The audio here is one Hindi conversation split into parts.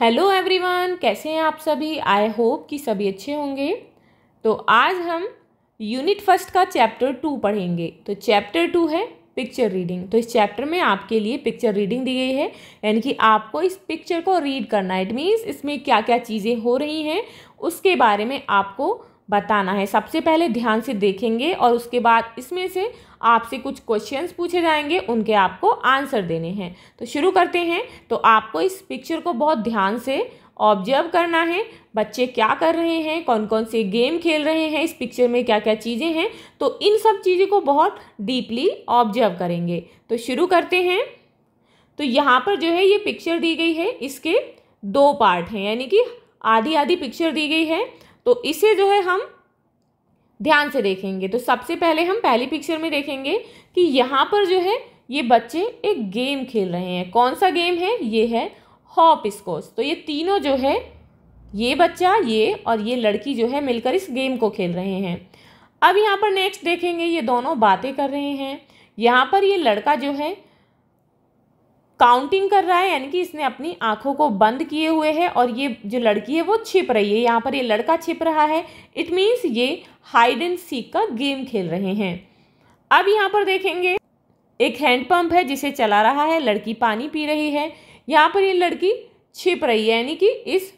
हेलो एवरीवन कैसे हैं आप सभी आई होप कि सभी अच्छे होंगे तो आज हम यूनिट फर्स्ट का चैप्टर टू पढ़ेंगे तो चैप्टर टू है पिक्चर रीडिंग तो इस चैप्टर में आपके लिए पिक्चर रीडिंग दी गई है यानी कि आपको इस पिक्चर को रीड करना है इट मीन्स इसमें क्या क्या चीज़ें हो रही हैं उसके बारे में आपको बताना है सबसे पहले ध्यान से देखेंगे और उसके बाद इसमें से आपसे कुछ क्वेश्चंस पूछे जाएंगे उनके आपको आंसर देने हैं तो शुरू करते हैं तो आपको इस पिक्चर को बहुत ध्यान से ऑब्जर्व करना है बच्चे क्या कर रहे हैं कौन कौन से गेम खेल रहे हैं इस पिक्चर में क्या क्या चीज़ें हैं तो इन सब चीज़ों को बहुत डीपली ऑब्जर्व करेंगे तो शुरू करते हैं तो यहाँ पर जो है ये पिक्चर दी गई है इसके दो पार्ट हैं यानी कि आधी आधी पिक्चर दी गई है तो इसे जो है हम ध्यान से देखेंगे तो सबसे पहले हम पहली पिक्चर में देखेंगे कि यहाँ पर जो है ये बच्चे एक गेम खेल रहे हैं कौन सा गेम है ये है हॉप स्कोस तो ये तीनों जो है ये बच्चा ये और ये लड़की जो है मिलकर इस गेम को खेल रहे हैं अब यहाँ पर नेक्स्ट देखेंगे ये दोनों बातें कर रहे हैं यहाँ पर ये लड़का जो है काउंटिंग कर रहा है यानी कि इसने अपनी आंखों को बंद किए हुए है और ये जो लड़की है वो छिप रही है यहाँ पर ये लड़का छिप रहा है इट मीन्स ये हाइड एंड सीक का गेम खेल रहे हैं अब यहाँ पर देखेंगे एक हैंडपम्प है जिसे चला रहा है लड़की पानी पी रही है यहाँ पर ये लड़की छिप रही है यानी कि इस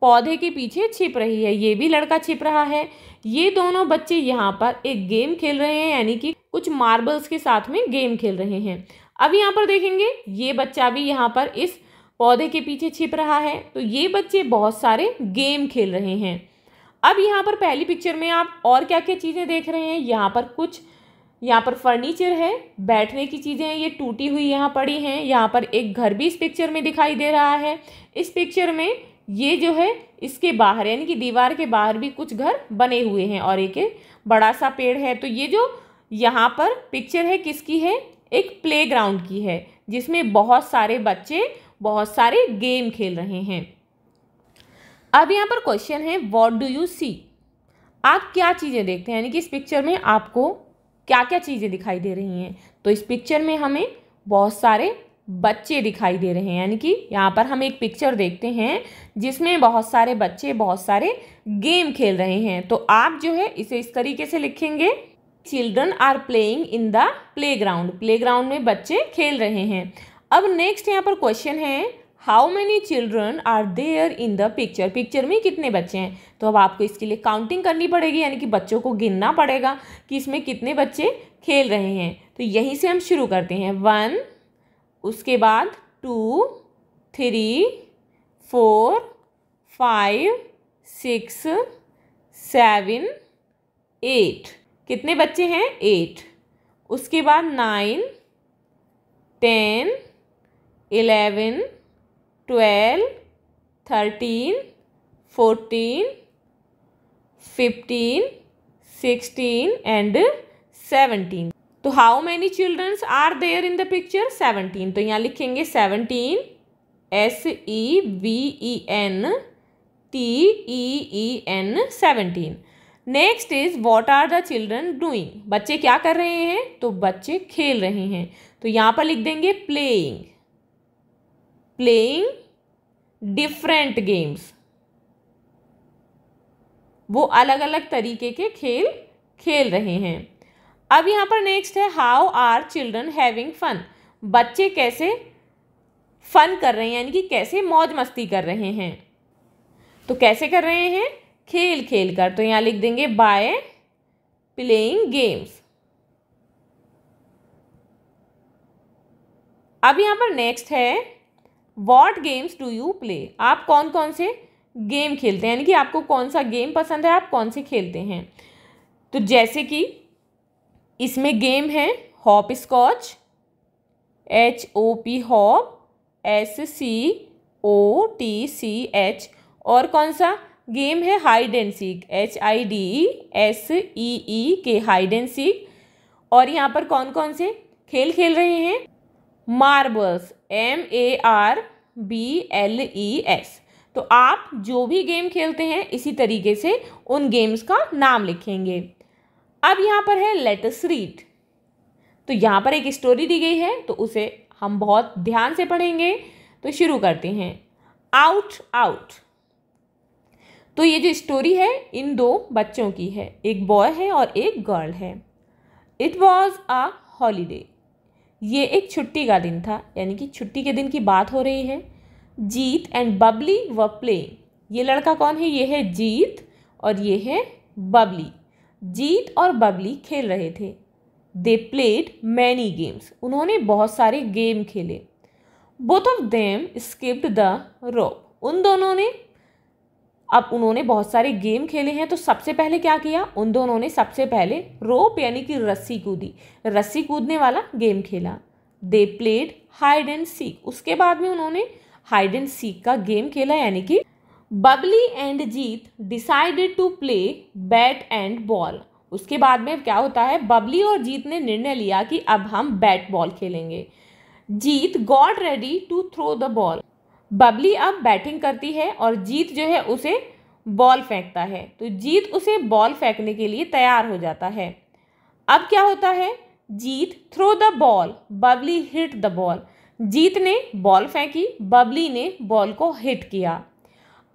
पौधे के पीछे छिप रही है ये भी लड़का छिप रहा है ये दोनों बच्चे यहाँ पर एक गेम खेल रहे हैं यानी कि कुछ मार्बल्स के साथ में गेम खेल रहे हैं अब यहाँ पर देखेंगे ये बच्चा भी यहाँ पर इस पौधे के पीछे छिप रहा है तो ये बच्चे बहुत सारे गेम खेल रहे हैं अब यहाँ पर पहली पिक्चर में आप और क्या क्या चीज़ें देख रहे हैं यहाँ पर कुछ यहाँ पर फर्नीचर है बैठने की चीज़ें हैं ये टूटी हुई यहाँ पड़ी हैं यहाँ पर एक घर भी इस पिक्चर में दिखाई दे रहा है इस पिक्चर में ये जो है इसके बाहर यानी कि दीवार के बाहर भी कुछ घर बने हुए हैं और एक बड़ा सा पेड़ है तो ये जो यहाँ पर पिक्चर है किसकी है एक प्लेग्राउंड की है जिसमें बहुत सारे बच्चे बहुत सारे गेम खेल रहे हैं अब यहाँ पर क्वेश्चन है वॉट डू यू सी आप क्या चीज़ें देखते हैं यानी कि इस पिक्चर में आपको क्या क्या चीज़ें दिखाई दे रही हैं तो इस पिक्चर में हमें बहुत सारे बच्चे दिखाई दे रहे हैं यानी कि यहाँ पर हम एक पिक्चर देखते हैं जिसमें बहुत सारे बच्चे बहुत सारे गेम खेल रहे हैं तो आप जो है इसे इस तरीके से लिखेंगे children are playing in the playground playground में बच्चे खेल रहे हैं अब नेक्स्ट यहाँ पर क्वेश्चन है how many children are there in the picture picture में कितने बच्चे हैं तो अब आपको इसके लिए काउंटिंग करनी पड़ेगी यानी कि बच्चों को गिनना पड़ेगा कि इसमें कितने बच्चे खेल रहे हैं तो यहीं से हम शुरू करते हैं वन उसके बाद two three four five six seven eight कितने बच्चे हैं एट उसके बाद nine ten eleven twelve thirteen fourteen fifteen sixteen and seventeen तो how many childrens are there in the picture seventeen तो यहाँ लिखेंगे seventeen S E V E N T E E N seventeen next is what are the children doing बच्चे क्या कर रहे हैं तो बच्चे खेल रहे हैं तो यहाँ पर लिख देंगे प्लेइंग प्लेइंग डिफरेंट गेम्स वो अलग अलग तरीके के खेल खेल रहे हैं अब यहाँ पर नेक्स्ट है how are children having fun बच्चे कैसे फन कर रहे हैं यानी कि कैसे मौज मस्ती कर रहे हैं तो कैसे कर रहे हैं खेल खेल कर तो यहाँ लिख देंगे बाय प्लेइंग गेम्स अब यहाँ पर नेक्स्ट है what games do you play आप कौन कौन से गेम खेलते हैं यानी कि आपको कौन सा गेम पसंद है आप कौन से खेलते हैं तो जैसे कि इसमें गेम है hopscotch H O P hop S C O T C H और कौन सा गेम है hide and seek H I D E S E E K hide and seek और यहाँ पर कौन कौन से खेल खेल रहे हैं marbles M A R B L E S तो आप जो भी गेम खेलते हैं इसी तरीके से उन गेम्स का नाम लिखेंगे अब यहाँ पर है लेटस रीड तो यहाँ पर एक स्टोरी दी गई है तो उसे हम बहुत ध्यान से पढ़ेंगे तो शुरू करते हैं आउट आउट तो ये जो स्टोरी है इन दो बच्चों की है एक बॉय है और एक गर्ल है इट वॉज आ हॉलीडे ये एक छुट्टी का दिन था यानी कि छुट्टी के दिन की बात हो रही है जीत एंड बबली व प्ले ये लड़का कौन है ये है जीत और ये है बबली जीत और बबली खेल रहे थे दे प्लेड मैनी गेम्स उन्होंने बहुत सारे गेम खेले both of them skipped the rope उन दोनों ने अब उन्होंने बहुत सारे गेम खेले हैं तो सबसे पहले क्या किया उन दोनों ने सबसे पहले रोप यानी कि रस्सी कूदी रस्सी कूदने वाला गेम खेला they played hide and seek उसके बाद में उन्होंने हाइड एंड सीक का गेम खेला यानी कि Babli and Jeet decided to play bat and ball उसके बाद में क्या होता है बबली और जीत ने निर्णय लिया कि अब हम बैट बॉल खेलेंगे Jeet got ready to throw the ball Babli अब बैटिंग करती है और जीत जो है उसे बॉल फेंकता है तो जीत उसे बॉल फेंकने के लिए तैयार हो जाता है अब क्या होता है Jeet throw the ball Babli hit the ball Jeet ने बॉल फेंकी बबली ने बॉल को हिट किया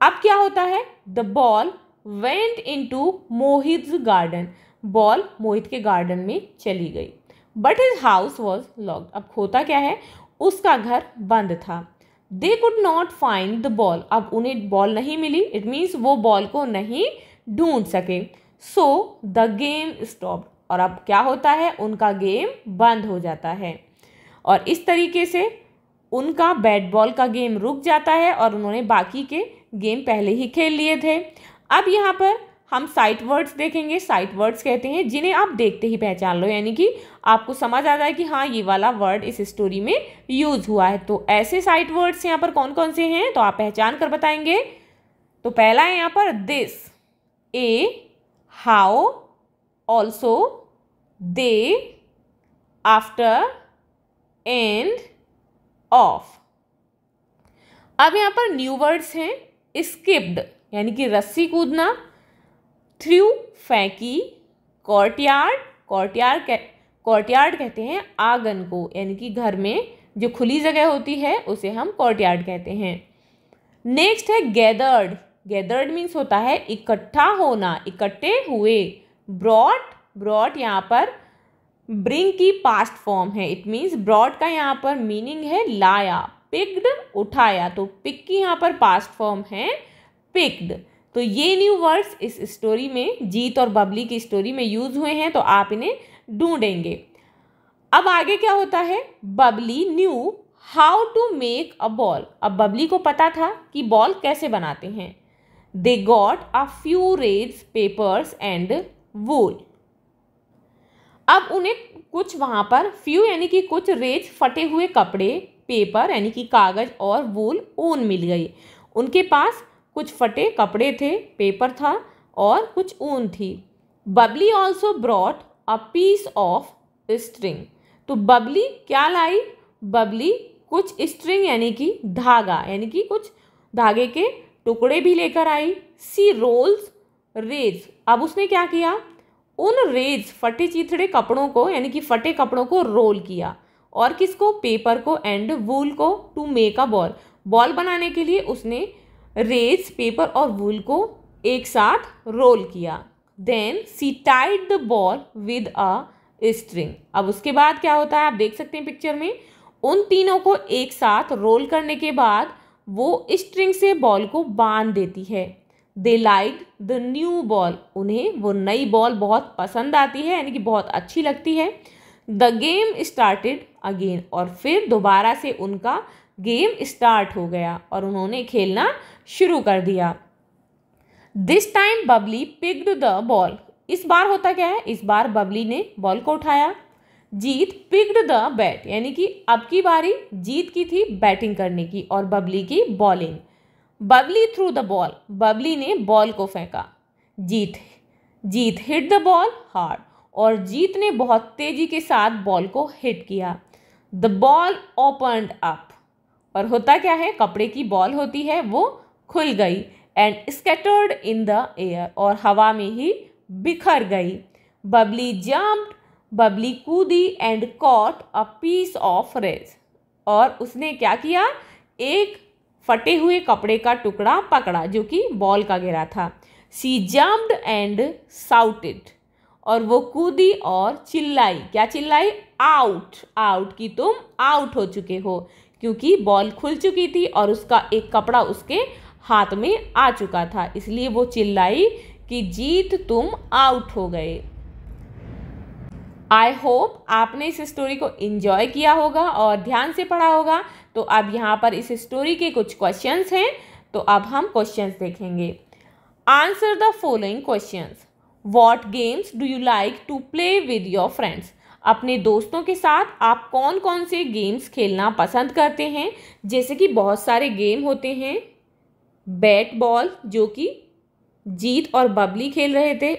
अब क्या होता है the ball went into Mohit garden ball Mohit के गार्डन में चली गई but his house was locked अब होता क्या है उसका घर बंद था they could not find the ball अब उन्हें बॉल नहीं मिली इट मीन्स वो बॉल को नहीं ढूंढ सके सो द गेम स्टॉप और अब क्या होता है उनका गेम बंद हो जाता है और इस तरीके से उनका बैट बॉल का गेम रुक जाता है और उन्होंने बाकी के गेम पहले ही खेल लिए थे अब यहाँ पर हम साइट वर्ड्स देखेंगे साइट वर्ड्स कहते हैं जिन्हें आप देखते ही पहचान लो यानी कि आपको समझ आ जाए कि हाँ ये वाला वर्ड इस स्टोरी में यूज़ हुआ है तो ऐसे साइट वर्ड्स यहाँ पर कौन कौन से हैं तो आप पहचान कर बताएंगे तो पहला है यहाँ पर this a how also they after and of अब यहाँ पर न्यू वर्ड्स हैं स्किप्ड यानी कि रस्सी कूदना थ्रू फैकी कोर्टयार्ड कोर्टयार्ड कोर्टयार्ड कहते हैं आंगन को यानी कि घर में जो खुली जगह होती है उसे हम कोर्टयार्ड कहते हैं नेक्स्ट है गैदर्ड गैदर्ड मीन्स होता है इकट्ठा होना इकट्ठे हुए ब्रॉड ब्रॉड यहाँ पर ब्रिंग की पास्ट फॉर्म है इट मीन्स ब्रॉड का यहाँ पर मीनिंग है लाया पिक्ड उठाया तो पिक की यहाँ पर पास्ट फॉर्म है पिक्ड तो ये न्यू वर्ड्स इस स्टोरी में जीत और बबली की स्टोरी में यूज़ हुए हैं तो आप इन्हें ढूंढेंगे अब आगे क्या होता है Babli knew how to make a ball अब बबली को पता था कि बॉल कैसे बनाते हैं they got a few rags papers and wool अब उन्हें कुछ वहां पर फ्यू यानी कि कुछ रेज फटे हुए कपड़े पेपर यानी कि कागज़ और वूल ऊन मिल गई उनके पास कुछ फटे कपड़े थे पेपर था और कुछ ऊन थी Babli also brought a piece of string तो बबली क्या लाई बबली कुछ स्ट्रिंग यानी कि धागा यानी कि कुछ धागे के टुकड़े भी लेकर आई सी रोल्स रेज अब उसने क्या किया उन रेज फटे चीथड़े कपड़ों को यानी कि फटे कपड़ों को रोल किया और किसको पेपर को एंड वूल को to make a ball ball बनाने के लिए उसने रेज पेपर और वूल को एक साथ रोल किया then she tied the ball with a string अब उसके बाद क्या होता है आप देख सकते हैं पिक्चर में उन तीनों को एक साथ रोल करने के बाद वो स्ट्रिंग से बॉल को बांध देती है they like the new ball उन्हें वो नई बॉल बहुत पसंद आती है यानी कि बहुत अच्छी लगती है द गेम स्टार्टेड अगेन और फिर दोबारा से उनका गेम स्टार्ट हो गया और उन्होंने खेलना शुरू कर दिया this time Babli picked the ball इस बार होता क्या है इस बार बबली ने बॉल को उठाया जीत पिग्ड द बैट यानी कि अब की बारी जीत की थी बैटिंग करने की और बबली की bowling Babli threw the ball Babli ने बॉल को फेंका Jeet Jeet hit the ball hard और जीत ने बहुत तेजी के साथ बॉल को हिट किया द बॉल ओपनड अप और होता क्या है कपड़े की बॉल होती है वो खुल गई and scattered in the air और हवा में ही बिखर गई बबली जम्प्ड बबली कूदी and caught a piece of rags और उसने क्या किया एक फटे हुए कपड़े का टुकड़ा पकड़ा जो कि बॉल का गिरा था सी जम्प्ड एंड साउटेड और वो कूदी और चिल्लाई क्या चिल्लाई आउट आउट कि तुम आउट हो चुके हो क्योंकि बॉल खुल चुकी थी और उसका एक कपड़ा उसके हाथ में आ चुका था इसलिए वो चिल्लाई कि जीत तुम आउट हो गए आई होप आपने इस स्टोरी को इन्जॉय किया होगा और ध्यान से पढ़ा होगा तो अब यहाँ पर इस स्टोरी के कुछ क्वेश्चंस हैं तो अब हम क्वेश्चंस देखेंगे answer the following questions what games do you like to play with your friends अपने दोस्तों के साथ आप कौन कौन से गेम्स खेलना पसंद करते हैं जैसे कि बहुत सारे गेम होते हैं बैट बॉल जो कि जीत और बबली खेल रहे थे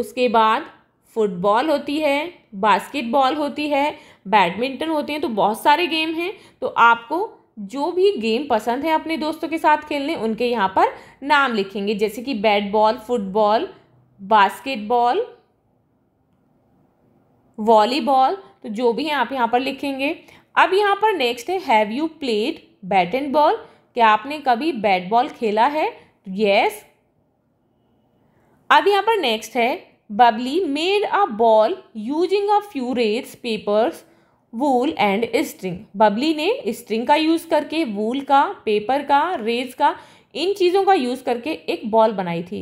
उसके बाद फुटबॉल होती है बास्केटबॉल होती है बैडमिंटन होते हैं तो बहुत सारे गेम हैं तो आपको जो भी गेम पसंद है अपने दोस्तों के साथ खेलने उनके यहाँ पर नाम लिखेंगे जैसे कि bat ball football basketball volleyball तो जो भी हैं आप यहाँ पर लिखेंगे अब यहाँ पर नेक्स्ट है have you played bat and ball क्या आपने कभी बैट बॉल खेला है यस अब यहाँ पर नेक्स्ट है Babli made a ball using a few rags papers wool and string Babli ने स्ट्रिंग का यूज़ करके वूल का पेपर का रेज का इन चीज़ों का यूज़ करके एक बॉल बनाई थी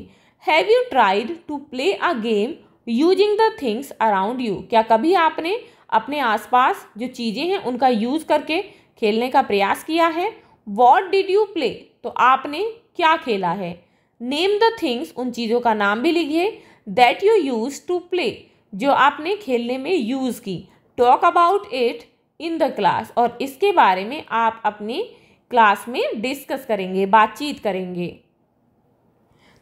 have you tried to play a game using the things around you क्या कभी आपने अपने आसपास जो चीज़ें हैं उनका यूज़ करके खेलने का प्रयास किया है वॉट डिड यू प्ले तो आपने क्या खेला है नेम द थिंग्स उन चीज़ों का नाम भी लिखिए that you use to play जो आपने खेलने में यूज़ की talk about it in the class और इसके बारे में आप अपनी क्लास में डिस्कस करेंगे बातचीत करेंगे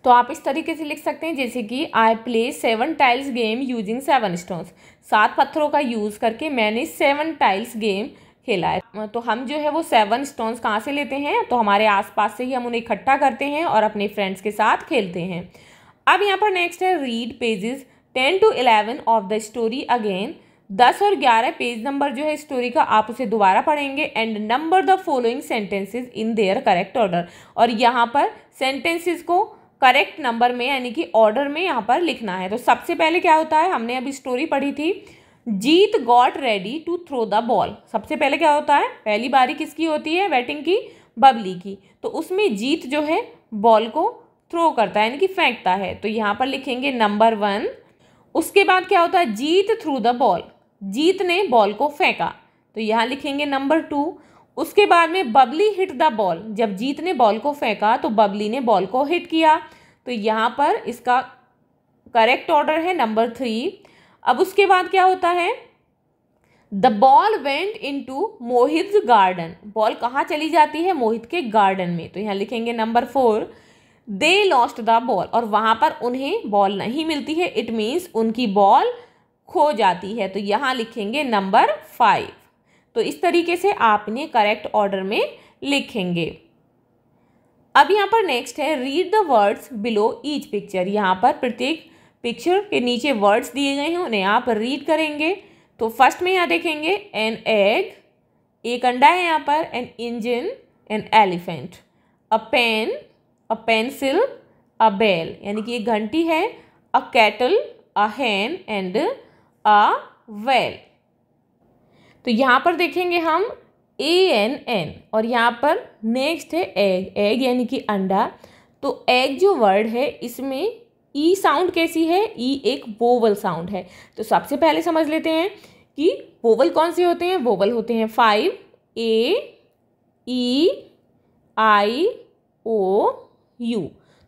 तो आप इस तरीके से लिख सकते हैं जैसे कि I play seven tiles game using seven stones सात पत्थरों का यूज़ करके मैंने सेवन टाइल्स गेम खेला है तो हम जो है वो सेवन स्टोन्स कहाँ से लेते हैं तो हमारे आसपास से ही हम उन्हें इकट्ठा करते हैं और अपने फ्रेंड्स के साथ खेलते हैं अब यहाँ पर नेक्स्ट है read pages ten to eleven of the story again दस और ग्यारह पेज नंबर जो है स्टोरी का आप उसे दोबारा पढ़ेंगे and number the following sentences in their correct order और यहाँ पर सेंटेंसेज को करेक्ट नंबर में यानी कि ऑर्डर में यहाँ पर लिखना है तो सबसे पहले क्या होता है हमने अभी स्टोरी पढ़ी थी Jeet got ready to throw the ball सबसे पहले क्या होता है पहली बारी किसकी होती है बैटिंग की बबली की तो उसमें जीत जो है बॉल को थ्रो करता है यानी कि फेंकता है तो यहाँ पर लिखेंगे नंबर वन उसके बाद क्या होता है Jeet threw the ball Jeet ने बॉल को फेंका तो यहाँ लिखेंगे नंबर टू उसके बाद में बबली हिट द बॉल जब जीत ने बॉल को फेंका तो बबली ने बॉल को हिट किया तो यहाँ पर इसका करेक्ट ऑर्डर है नंबर थ्री अब उसके बाद क्या होता है the ball went into Mohit garden ball कहाँ चली जाती है मोहित के गार्डन में तो यहाँ लिखेंगे number four they lost the ball और वहाँ पर उन्हें बॉल नहीं मिलती है इट मीन्स उनकी बॉल खो जाती है तो यहाँ लिखेंगे नंबर फाइव तो इस तरीके से आप इन्हें करेक्ट ऑर्डर में लिखेंगे अब यहाँ पर नेक्स्ट है read the words below each picture यहाँ पर प्रत्येक पिक्चर के नीचे वर्ड्स दिए गए हैं उन्हें आप रीड करेंगे तो फर्स्ट में यहाँ देखेंगे एन एग एक अंडा है यहाँ पर an engine an elephant a pen a pencil a bell यानी कि एक घंटी है a kettle a hen and a well तो यहाँ पर देखेंगे हम ए एन एन और यहाँ पर नेक्स्ट है एग एग यानी कि अंडा तो एग जो वर्ड है इसमें ई e साउंड कैसी है ई e एक वोवल साउंड है तो सबसे पहले समझ लेते हैं कि वोवल कौन से होते हैं वोवल होते हैं five A E I O you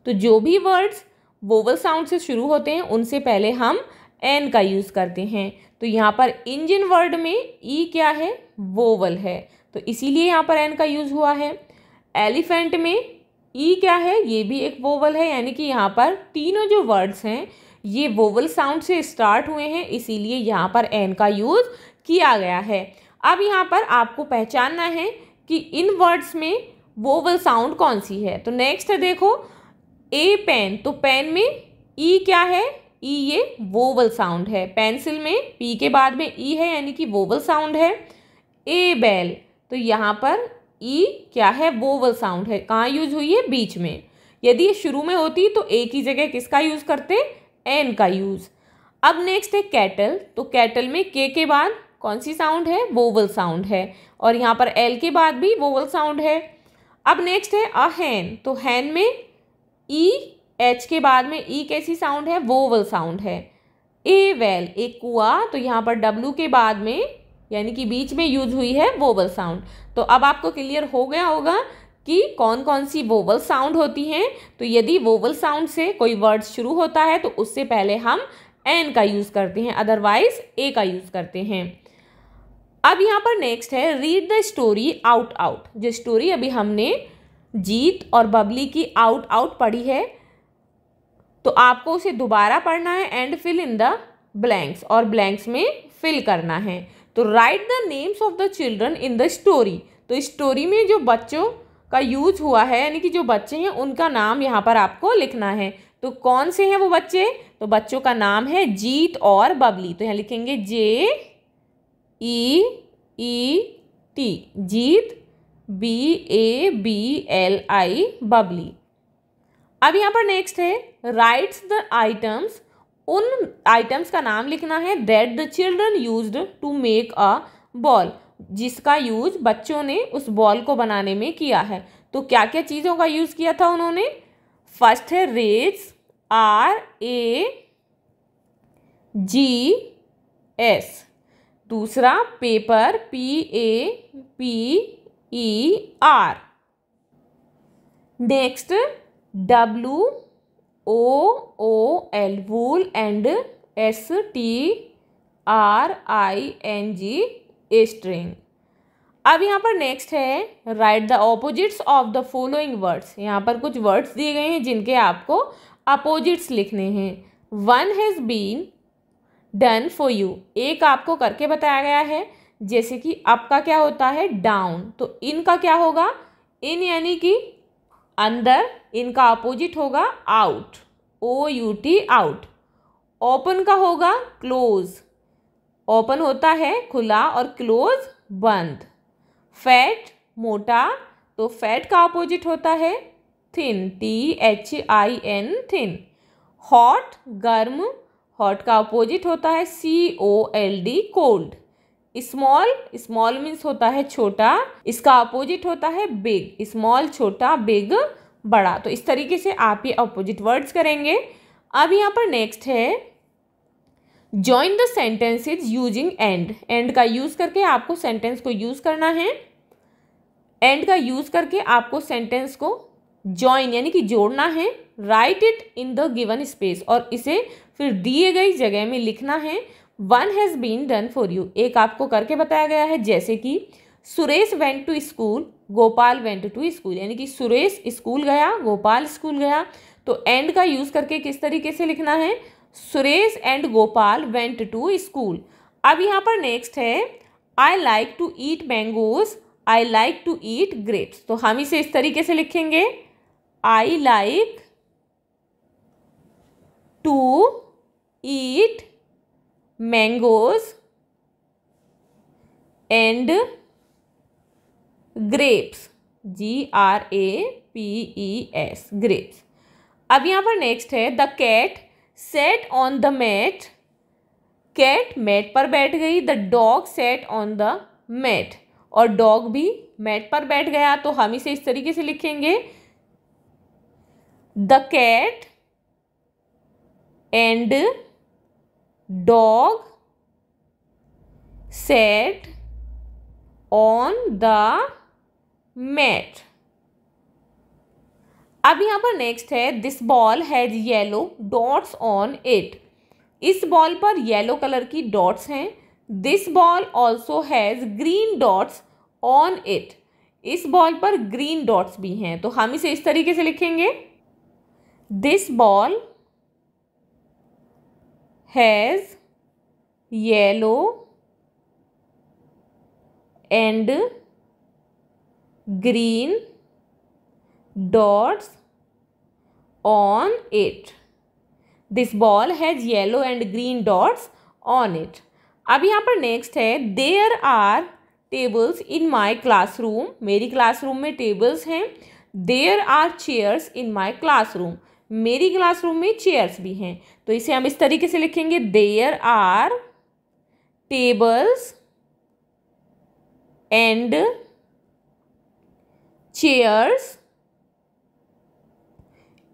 तो जो भी वर्ड्स वोवल साउंड से शुरू होते हैं उनसे पहले हम एन का यूज़ करते हैं तो यहाँ पर इंजन वर्ड में ई e क्या है वोवल है तो इसीलिए यहाँ पर एन का यूज़ हुआ है एलिफेंट में ई e क्या है ये भी एक वोवल है यानी कि यहाँ पर तीनों जो वर्ड्स हैं ये वोवल साउंड से स्टार्ट हुए हैं इसीलिए यहाँ पर एन का यूज़ किया गया है अब यहाँ पर आपको पहचानना है कि इन वर्ड्स में वोवल साउंड कौन सी है तो नेक्स्ट है देखो ए पेन तो पेन में ई e क्या है ई e ये वोवल साउंड है पेंसिल में पी के बाद में ई है यानी कि वोवल साउंड है ए बैल तो यहाँ पर ई e क्या है वोवल साउंड है कहाँ यूज हुई है बीच में यदि ये शुरू में होती तो ए की जगह किसका यूज करते एन का यूज अब नेक्स्ट है कैटल तो कैटल में के के बाद कौन सी साउंड है वोवल साउंड है और यहाँ पर एल के बाद भी वोवल साउंड है अब नेक्स्ट है अ हैन तो हैन में ई e, एच के बाद में ई e कैसी साउंड है वोवल साउंड है ए वेल एक कुआ तो यहाँ पर डब्लू के बाद में यानी कि बीच में यूज हुई है वोवल साउंड तो अब आपको क्लियर हो गया होगा कि कौन कौन सी वोवल साउंड होती हैं तो यदि वोवल साउंड से कोई वर्ड शुरू होता है तो उससे पहले हम एन का यूज़ करते हैं अदरवाइज ए का यूज़ करते हैं अब यहाँ पर नेक्स्ट है read the story out out जो स्टोरी अभी हमने जीत और बबली की आउट आउट पढ़ी है तो आपको उसे दोबारा पढ़ना है and fill in the blanks और ब्लैंक्स में फिल करना है तो write the names of the children in the story तो स्टोरी में जो बच्चों का यूज हुआ है यानी कि जो बच्चे हैं उनका नाम यहाँ पर आपको लिखना है तो कौन से हैं वो बच्चे तो बच्चों का नाम है जीत और बबली तो यहाँ लिखेंगे J E E T Jeet B A B L I Babli अब यहाँ पर नेक्स्ट है राइट्स द आइटम्स उन आइटम्स का नाम लिखना है that the children use to make a ball जिसका यूज बच्चों ने उस बॉल को बनाने में किया है तो क्या क्या चीज़ों का यूज़ किया था उन्होंने फर्स्ट है rags R A G S दूसरा paper P A P E R next W O O L wool and S T R I N G a string अब यहाँ पर नेक्स्ट है write the opposites of the following words यहाँ पर कुछ वर्ड्स दिए गए हैं जिनके आपको अपोजिट्स लिखने हैं one has been done for you एक आपको करके बताया गया है जैसे कि अप का क्या होता है डाउन तो इन का क्या होगा इन यानी कि अंदर इनका अपोजिट होगा out O U T out open का होगा क्लोज ओपन होता है खुला और क्लोज बंद फैट मोटा तो फैट का अपोजिट होता है thin T H I N thin hot गर्म हॉट का अपोजिट होता है C O L D cold small small means होता है छोटा इसका अपोजिट होता है बिग स्मॉल छोटा बिग बड़ा तो इस तरीके से आप ये अपोजिट वर्ड्स करेंगे अब यहाँ पर नेक्स्ट है join these using and and का यूज़ करके आपको सेंटेंस को यूज़ करना है एंड का यूज़ करके आपको सेंटेंस को ज्वाइन यानी कि जोड़ना है write it in the given space और इसे फिर दिए गई जगह में लिखना है one has been done for you एक आपको करके बताया गया है जैसे कि Suresh went to school Gopal went to school यानी कि सुरेश स्कूल गया गोपाल स्कूल गया तो एंड का यूज़ करके किस तरीके से लिखना है Suresh and Gopal went to school अब यहाँ पर नेक्स्ट है I like to eat mangoes I like to eat grapes तो हम इसे इस तरीके से लिखेंगे I like to eat mangoes and grapes G R A P E S grapes अब यहाँ पर नेक्स्ट है the cat sat on the mat cat mat पर बैठ गई the dog sat on the mat और डॉग भी मैट पर बैठ गया तो हम इसे इस तरीके से लिखेंगे the cat and dog sat on the mat अब यहाँ पर नेक्स्ट है this ball has yellow dots on it इस बॉल पर येलो कलर की डॉट्स हैं this ball also has green dots on it इस बॉल पर ग्रीन डॉट्स भी हैं तो हम इसे इस तरीके से लिखेंगे this ball has yellow and green dots on it this ball has yellow and green dots on it अब यहाँ पर नेक्स्ट है there are tables in my classroom मेरी क्लासरूम में टेबल्स हैं there are chairs in my classroom मेरी क्लासरूम में चेयर्स भी हैं तो इसे हम इस तरीके से लिखेंगे there are tables and chairs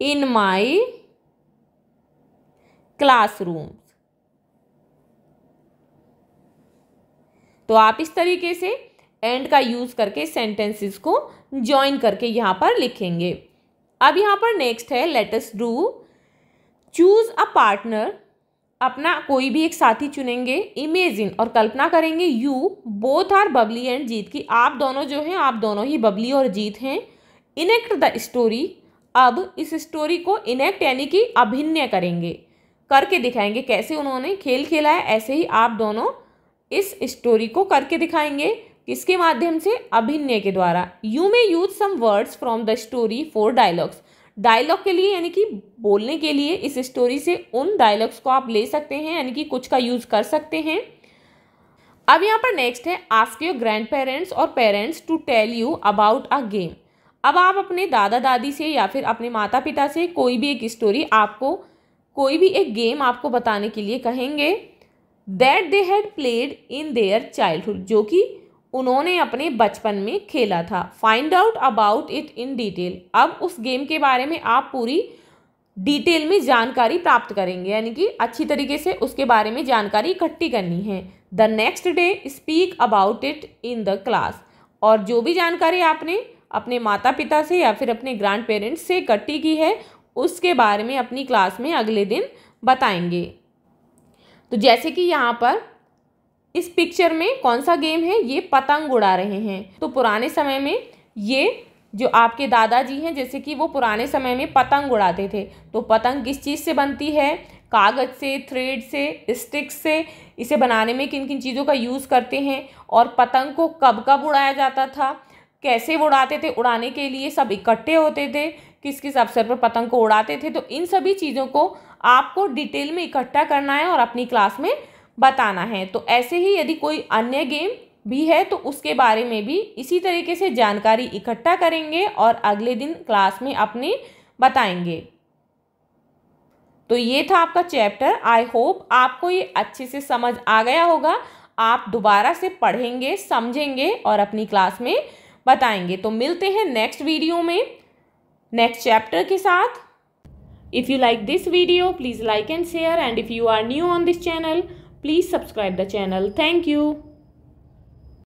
in my classrooms तो आप इस तरीके से एंड का यूज़ करके सेंटेंसेस को ज्वाइन करके यहां पर लिखेंगे अब यहाँ पर नेक्स्ट है let's do choose a partner अपना कोई भी एक साथी चुनेंगे इमेजिन और कल्पना करेंगे you both are Babli and Jeet की आप दोनों जो हैं आप दोनों ही बबली और जीत हैं इनेक्ट द स्टोरी अब इस स्टोरी को इनेक्ट यानी कि अभिनय करेंगे करके दिखाएंगे कैसे उन्होंने खेल खेला है ऐसे ही आप दोनों इस स्टोरी को करके दिखाएंगे किसके माध्यम से अभिनय के द्वारा you may use some words from the story for dialogues dialogue के लिए यानी कि बोलने के लिए इस स्टोरी से उन डायलॉग्स को आप ले सकते हैं यानी कि कुछ का यूज़ कर सकते हैं अब यहाँ पर नेक्स्ट है आस्क योर ग्रैंड पेरेंट्स और parents to tell you about a game अब आप अपने दादा दादी से या फिर अपने माता पिता से कोई भी एक स्टोरी आपको कोई भी एक गेम आपको बताने के लिए कहेंगे that they had played in their childhood जो कि उन्होंने अपने बचपन में खेला था find out about it in detail अब उस गेम के बारे में आप पूरी डिटेल में जानकारी प्राप्त करेंगे यानी कि अच्छी तरीके से उसके बारे में जानकारी इकट्ठी करनी है the next day speak about it in the class और जो भी जानकारी आपने अपने माता पिता से या फिर अपने ग्रैंड पेरेंट्स से इकट्ठी की है उसके बारे में अपनी क्लास में अगले दिन बताएंगे तो जैसे कि यहाँ पर इस पिक्चर में कौन सा गेम है ये पतंग उड़ा रहे हैं तो पुराने समय में ये जो आपके दादाजी हैं जैसे कि वो पुराने समय में पतंग उड़ाते थे तो पतंग किस चीज़ से बनती है कागज़ से थ्रेड से स्टिक्स से इसे बनाने में किन किन चीज़ों का यूज़ करते हैं और पतंग को कब कब उड़ाया जाता था कैसे वो उड़ाते थे उड़ाने के लिए सब इकट्ठे होते थे किस किस अवसर पर पतंग को उड़ाते थे तो इन सभी चीज़ों को आपको डिटेल में इकट्ठा करना है और अपनी क्लास में बताना है तो ऐसे ही यदि कोई अन्य गेम भी है तो उसके बारे में भी इसी तरीके से जानकारी इकट्ठा करेंगे और अगले दिन क्लास में अपने बताएंगे तो ये था आपका चैप्टर आई होप आपको ये अच्छे से समझ आ गया होगा आप दोबारा से पढ़ेंगे समझेंगे और अपनी क्लास में बताएंगे तो मिलते हैं नेक्स्ट वीडियो में नेक्स्ट चैप्टर के साथ if you like this video please like and share and if you are new on this channel Please subscribe the channel. Thank you.